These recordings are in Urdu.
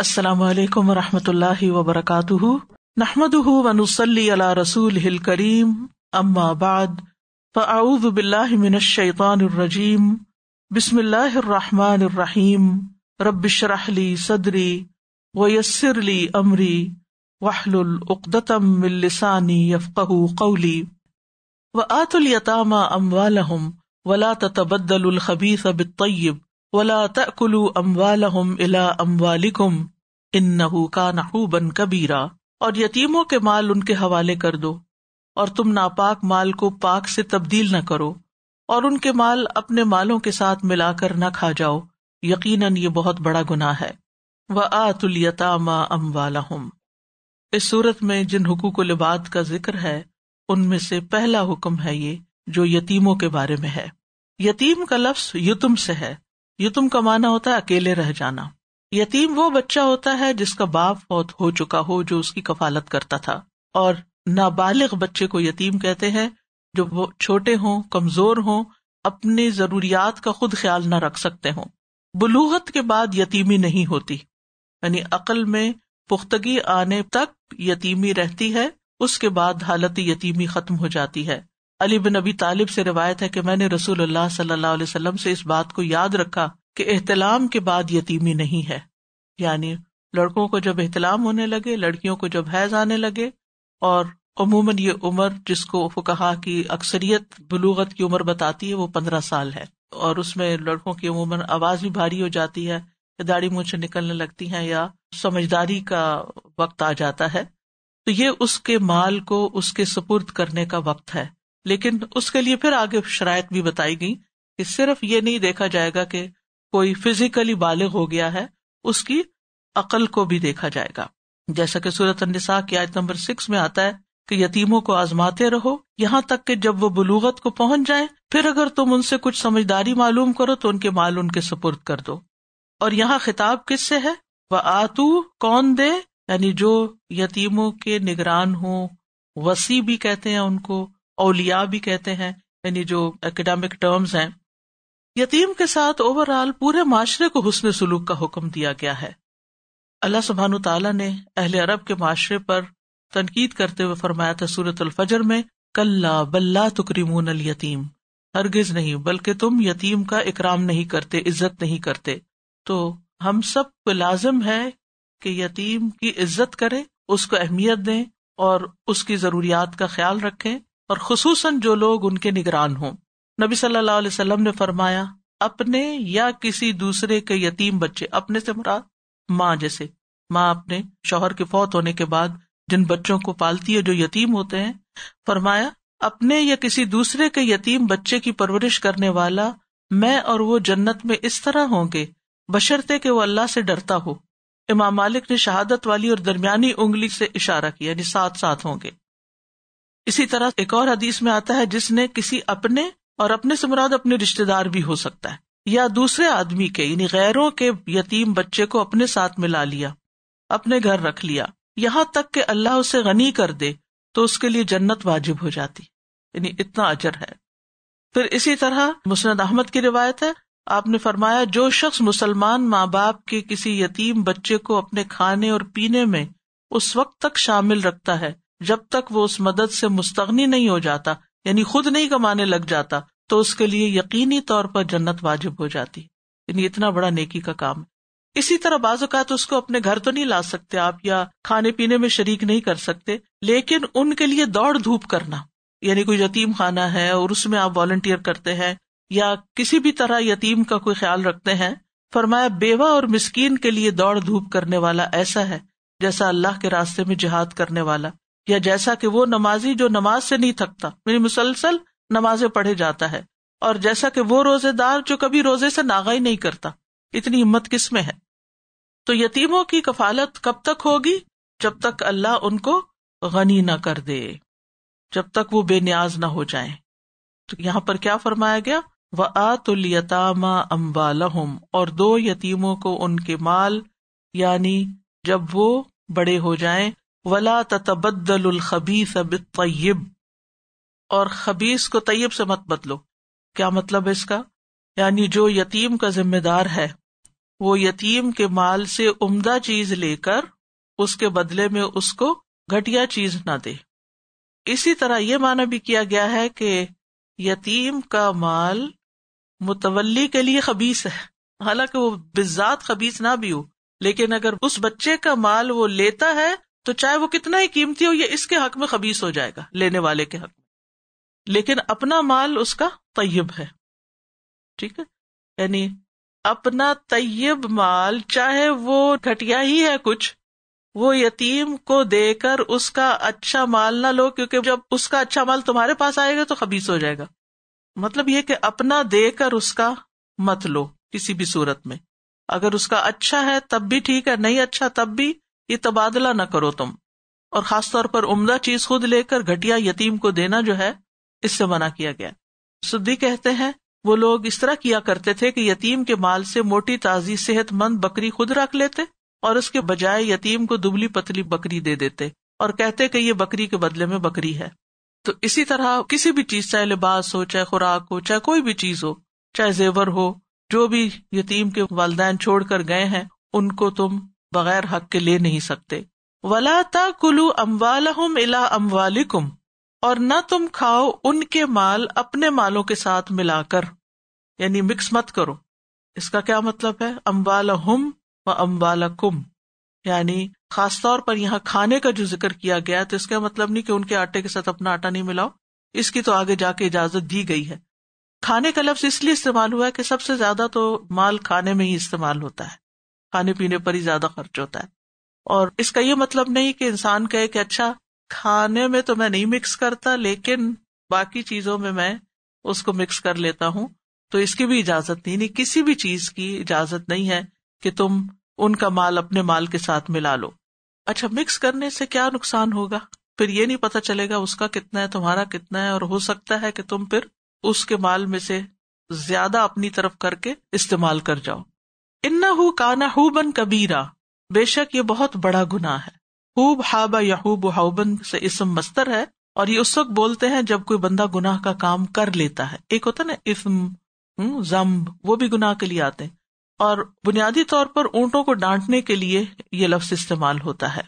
السلام علیکم و رحمۃ اللہ وبرکاتہ نحمد ونسلی علی رسول ہل کریم اما بعد فاعوذ باللہ من الشیطان الرجیم بسم اللہ الرحمٰن الرحیم ربش رحلی صدری ویسر یسر علی عمری وحلۃم السانی یفق قولی و آت الطام ام وم ولاۃَ بدل الحبیس بط ولا تلو الا بن کبیرا اور یتیموں کے مال ان کے حوالے کر دو اور تم ناپاک مال کو پاک سے تبدیل نہ کرو اور ان کے مال اپنے مالوں کے ساتھ ملا کر نہ کھا جاؤ یقیناً یہ بہت بڑا گناہ ہے وہ آت لیتا ما ام والم اس صورت میں جن حقوق و لباد کا ذکر ہے ان میں سے پہلا حکم ہے یہ جو یتیموں کے بارے میں ہے یتیم کا لفظ یتم سے ہے یتم کا معنی ہوتا ہے اکیلے رہ جانا یتیم وہ بچہ ہوتا ہے جس کا باپ فوت ہو چکا ہو جو اس کی کفالت کرتا تھا اور نابالغ بچے کو یتیم کہتے ہیں جو وہ چھوٹے ہوں کمزور ہوں اپنی ضروریات کا خود خیال نہ رکھ سکتے ہوں بلوحت کے بعد یتیمی نہیں ہوتی یعنی عقل میں پختگی آنے تک یتیمی رہتی ہے اس کے بعد حالت یتیمی ختم ہو جاتی ہے علی بن نبی طالب سے روایت ہے کہ میں نے رسول اللہ صلی اللہ علیہ وسلم سے اس بات کو یاد رکھا کہ احتلام کے بعد یتیمی نہیں ہے یعنی لڑکوں کو جب احتلام ہونے لگے لڑکیوں کو جب حیض آنے لگے اور عموماً یہ عمر جس کو کہا کہ اکثریت بلوغت کی عمر بتاتی ہے وہ پندرہ سال ہے اور اس میں لڑکوں کی عموماً آواز بھی بھاری ہو جاتی ہے داڑھی مونچھ نکلنے لگتی ہیں یا سمجھداری کا وقت آ جاتا ہے تو یہ اس کے مال کو اس کے سپرد کرنے کا وقت ہے لیکن اس کے لیے پھر آگے شرائط بھی بتائی گئی کہ صرف یہ نہیں دیکھا جائے گا کہ کوئی فزیکلی بالغ ہو گیا ہے اس کی عقل کو بھی دیکھا جائے گا جیسا کہ کی آیت نمبر سکس میں آتا ہے کہ یتیموں کو آزماتے رہو یہاں تک کہ جب وہ بلوغت کو پہنچ جائیں پھر اگر تم ان سے کچھ سمجھداری معلوم کرو تو ان کے مال ان کے سپرد کر دو اور یہاں خطاب کس سے ہے وہ آتو کون دے یعنی جو یتیموں کے نگران ہوں وسیع بھی کہتے ہیں ان کو اولیاء بھی کہتے ہیں یعنی جو اکیڈمک ٹرمز ہیں یتیم کے ساتھ اوور آل پورے معاشرے کو حسن سلوک کا حکم دیا گیا ہے اللہ سبحان تعالیٰ نے اہل عرب کے معاشرے پر تنقید کرتے ہوئے فرمایا تھا سورت الفجر میں کلّا بلا تکریمون الیتیم ہرگز نہیں بلکہ تم یتیم کا اکرام نہیں کرتے عزت نہیں کرتے تو ہم سب کو لازم ہے کہ یتیم کی عزت کرے اس کو اہمیت دیں اور اس کی ضروریات کا خیال رکھیں اور خصوصاً جو لوگ ان کے نگران ہوں نبی صلی اللہ علیہ وسلم نے فرمایا اپنے یا کسی دوسرے کے یتیم بچے اپنے سے مراد ماں جیسے ماں اپنے شوہر کے فوت ہونے کے بعد جن بچوں کو پالتی ہے جو یتیم ہوتے ہیں فرمایا اپنے یا کسی دوسرے کے یتیم بچے کی پرورش کرنے والا میں اور وہ جنت میں اس طرح ہوں گے بشرتے کہ وہ اللہ سے ڈرتا ہو امام مالک نے شہادت والی اور درمیانی انگلی سے اشارہ کیا یعنی ساتھ ساتھ ہوں گے اسی طرح ایک اور حدیث میں آتا ہے جس نے کسی اپنے اور اپنے سے مراد اپنے رشتے دار بھی ہو سکتا ہے یا دوسرے آدمی کے یعنی غیروں کے یتیم بچے کو اپنے ساتھ ملا لیا اپنے گھر رکھ لیا یہاں تک کہ اللہ اسے غنی کر دے تو اس کے لیے جنت واجب ہو جاتی یعنی اتنا اجر ہے پھر اسی طرح مسند احمد کی روایت ہے آپ نے فرمایا جو شخص مسلمان ماں باپ کے کسی یتیم بچے کو اپنے کھانے اور پینے میں اس وقت تک شامل رکھتا ہے جب تک وہ اس مدد سے مستغنی نہیں ہو جاتا یعنی خود نہیں کمانے لگ جاتا تو اس کے لیے یقینی طور پر جنت واجب ہو جاتی یعنی اتنا بڑا نیکی کا کام اسی طرح بعض اوقات اس کو اپنے گھر تو نہیں لا سکتے آپ یا کھانے پینے میں شریک نہیں کر سکتے لیکن ان کے لیے دوڑ دھوپ کرنا یعنی کوئی یتیم خانہ ہے اور اس میں آپ والنٹیئر کرتے ہیں یا کسی بھی طرح یتیم کا کوئی خیال رکھتے ہیں فرمایا بیوہ اور مسکین کے لیے دوڑ دھوپ کرنے والا ایسا ہے جیسا اللہ کے راستے میں جہاد کرنے والا یا جیسا کہ وہ نمازی جو نماز سے نہیں تھکتا میری یعنی مسلسل نماز پڑھے جاتا ہے اور جیسا کہ وہ روزے دار جو کبھی روزے سے ناغا ہی نہیں کرتا اتنی ہمت کس میں ہے تو یتیموں کی کفالت کب تک ہوگی جب تک اللہ ان کو غنی نہ کر دے جب تک وہ بے نیاز نہ ہو جائیں تو یہاں پر کیا فرمایا گیا وہ آت التاما لہم اور دو یتیموں کو ان کے مال یعنی جب وہ بڑے ہو جائیں ولا تتبدل الخبیث بالطیب اور خبیص کو طیب سے مت بدلو کیا مطلب اس کا یعنی جو یتیم کا ذمہ دار ہے وہ یتیم کے مال سے عمدہ چیز لے کر اس کے بدلے میں اس کو گھٹیا چیز نہ دے اسی طرح یہ معنی بھی کیا گیا ہے کہ یتیم کا مال متولی کے لیے خبیص ہے حالانکہ وہ بزاد خبیص نہ بھی ہو لیکن اگر اس بچے کا مال وہ لیتا ہے تو چاہے وہ کتنا ہی قیمتی ہو یہ اس کے حق میں خبیص ہو جائے گا لینے والے کے حق میں لیکن اپنا مال اس کا طیب ہے ٹھیک ہے یعنی اپنا طیب مال چاہے وہ گھٹیا ہی ہے کچھ وہ یتیم کو دے کر اس کا اچھا مال نہ لو کیونکہ جب اس کا اچھا مال تمہارے پاس آئے گا تو خبیص ہو جائے گا مطلب یہ کہ اپنا دے کر اس کا مت لو کسی بھی صورت میں اگر اس کا اچھا ہے تب بھی ٹھیک ہے نہیں اچھا تب بھی یہ تبادلہ نہ کرو تم اور خاص طور پر عمدہ چیز خود لے کر گھٹیا یتیم کو دینا جو ہے اس سے منع کیا گیا سدی کہتے ہیں وہ لوگ اس طرح کیا کرتے تھے کہ یتیم کے مال سے موٹی تازی صحت مند بکری خود رکھ لیتے اور اس کے بجائے یتیم کو دبلی پتلی بکری دے دیتے اور کہتے کہ یہ بکری کے بدلے میں بکری ہے تو اسی طرح کسی بھی چیز چاہے لباس ہو چاہے خوراک ہو چاہے کوئی بھی چیز ہو چاہے زیور ہو جو بھی یتیم کے والدین چھوڑ کر گئے ہیں ان کو تم بغیر حق کے لے نہیں سکتے ولا تا کلو اموال ہم الا اموال کم اور نہ تم کھاؤ ان کے مال اپنے مالوں کے ساتھ ملا کر یعنی مکس مت کرو اس کا کیا مطلب ہے اموال ہم و اموال کم یعنی خاص طور پر یہاں کھانے کا جو ذکر کیا گیا تو اس کا مطلب نہیں کہ ان کے آٹے کے ساتھ اپنا آٹا نہیں ملاؤ اس کی تو آگے جا کے اجازت دی گئی ہے کھانے کا لفظ اس لیے استعمال ہوا ہے کہ سب سے زیادہ تو مال کھانے میں ہی استعمال ہوتا ہے کھانے پینے پر ہی زیادہ خرچ ہوتا ہے اور اس کا یہ مطلب نہیں کہ انسان کہے کہ اچھا کھانے میں تو میں نہیں مکس کرتا لیکن باقی چیزوں میں میں اس کو مکس کر لیتا ہوں تو اس کی بھی اجازت نہیں نہیں کسی بھی چیز کی اجازت نہیں ہے کہ تم ان کا مال اپنے مال کے ساتھ ملا لو اچھا مکس کرنے سے کیا نقصان ہوگا پھر یہ نہیں پتا چلے گا اس کا کتنا ہے تمہارا کتنا ہے اور ہو سکتا ہے کہ تم پھر اس کے مال میں سے زیادہ اپنی طرف کر کے استعمال کر جاؤ ان کانا ہو بن کبیرا بے شک یہ بہت بڑا گناہ ہے ہوب ہابا یا ہوب ہاؤبن سے اسم مستر ہے اور یہ اس وقت بولتے ہیں جب کوئی بندہ گناہ کا کام کر لیتا ہے ایک ہوتا نا اسم زمب وہ بھی گناہ کے لیے آتے ہیں اور بنیادی طور پر اونٹوں کو ڈانٹنے کے لیے یہ لفظ استعمال ہوتا ہے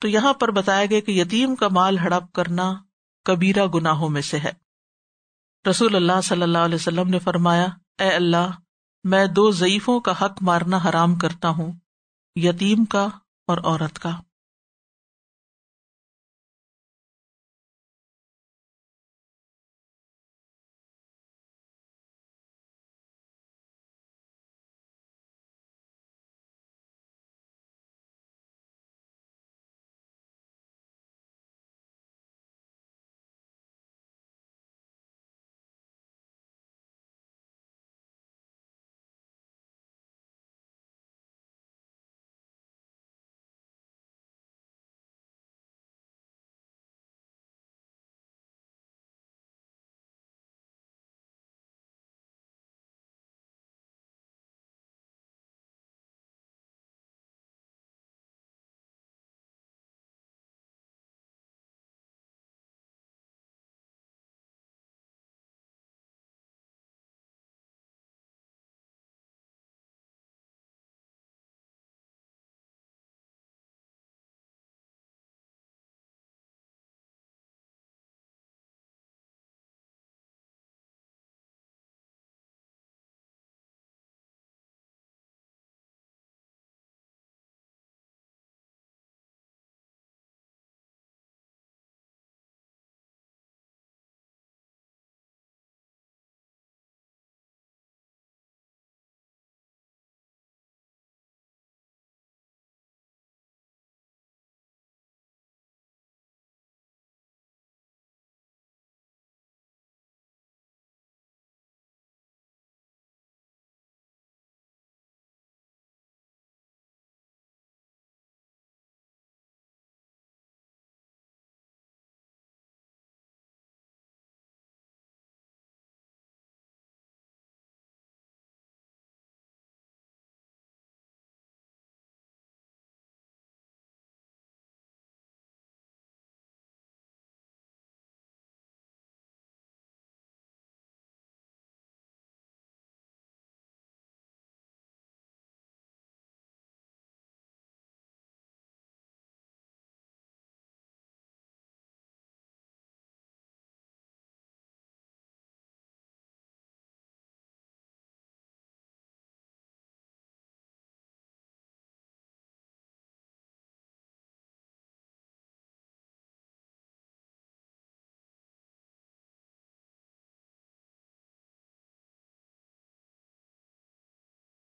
تو یہاں پر بتایا گیا کہ یتیم کا مال ہڑپ کرنا کبیرا گناہوں میں سے ہے رسول اللہ صلی اللہ علیہ وسلم نے فرمایا اے اللہ میں دو ضعیفوں کا حق مارنا حرام کرتا ہوں یتیم کا اور عورت کا